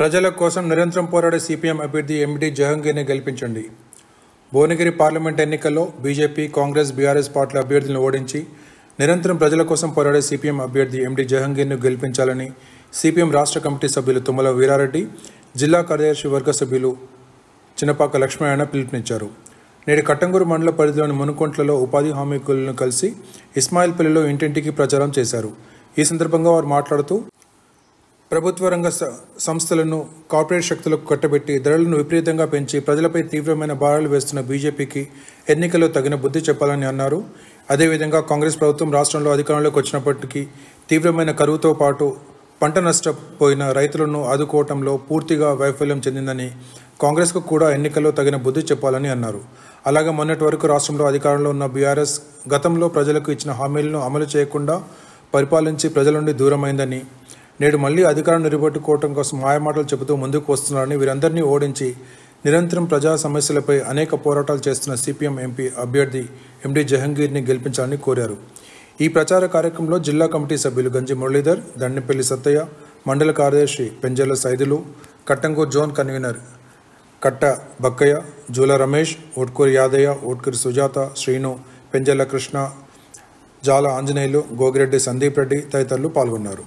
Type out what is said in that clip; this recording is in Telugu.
ప్రజల కోసం నిరంతరం పోరాడే సిపిఎం అభ్యర్థి ఎండి జహంగీర్ని గెలిపించండి భువనగిరి పార్లమెంట్ ఎన్నికల్లో బీజేపీ కాంగ్రెస్ బీఆర్ఎస్ పార్టీల అభ్యర్థులను ఓడించి నిరంతరం ప్రజల కోసం పోరాడే సిపిఎం అభ్యర్థి ఎండి జహంగీర్ను గెలిపించాలని సిపిఎం రాష్ట్ర కమిటీ సభ్యులు తుమ్మల వీరారెడ్డి జిల్లా కార్యదర్శి వర్గ సభ్యులు చిన్నపాక లక్ష్మణ పిలుపునిచ్చారు నేడు కట్టంగూరు మండల పరిధిలోని మునుకొంట్లలో ఉపాధి హామీకులను కలిసి ఇస్మాయిల్పల్లిలో ఇంటింటికి ప్రచారం చేశారు ఈ సందర్భంగా వారు మాట్లాడుతూ ప్రభుత్వ రంగ సంస్థలను కార్పొరేట్ శక్తులకు కట్టబెట్టి ధరలను విపరీతంగా పెంచి ప్రజలపై తీవ్రమైన భారాలు వేస్తున్న బీజేపీకి ఎన్నికల్లో తగిన బుద్ధి చెప్పాలని అన్నారు అదేవిధంగా కాంగ్రెస్ ప్రభుత్వం రాష్ట్రంలో అధికారంలోకి వచ్చినప్పటికీ తీవ్రమైన కరువుతో పాటు పంట నష్టపోయిన రైతులను ఆదుకోవటంలో పూర్తిగా వైఫల్యం చెందిందని కాంగ్రెస్కు కూడా ఎన్నికల్లో తగిన బుద్ధి చెప్పాలని అన్నారు అలాగే మొన్నటి వరకు రాష్ట్రంలో అధికారంలో ఉన్న బీఆర్ఎస్ గతంలో ప్రజలకు ఇచ్చిన హామీలను అమలు చేయకుండా పరిపాలించి ప్రజల నుండి దూరమైందని నేడు మళ్లీ అధికారాన్ని నిలబెట్టుకోవటం కోసం మాయమాటలు చెబుతూ ముందుకు వస్తున్నారని వీరందరినీ ఓడించి నిరంతరం ప్రజా సమస్యలపై అనేక పోరాటాలు చేస్తున్న సిపిఎం ఎంపీ అభ్యర్థి ఎండి జహంగీర్ని గెలిపించాలని కోరారు ఈ ప్రచార కార్యక్రమంలో జిల్లా కమిటీ సభ్యులు గంజి మురళీధర్ దండిపల్లి సత్తయ్య మండల కార్యదర్శి పెంజల సైదులు కట్టంగూర్ జోన్ కన్వీనర్ కట్ట బక్కయ్య జూల రమేష్ ఓట్కూరి యాదయ్య ఓట్కూరి సుజాత శ్రీను పెంజల కృష్ణ జాల ఆంజనేయులు గోగిరెడ్డి సందీప్ రెడ్డి తదితరులు పాల్గొన్నారు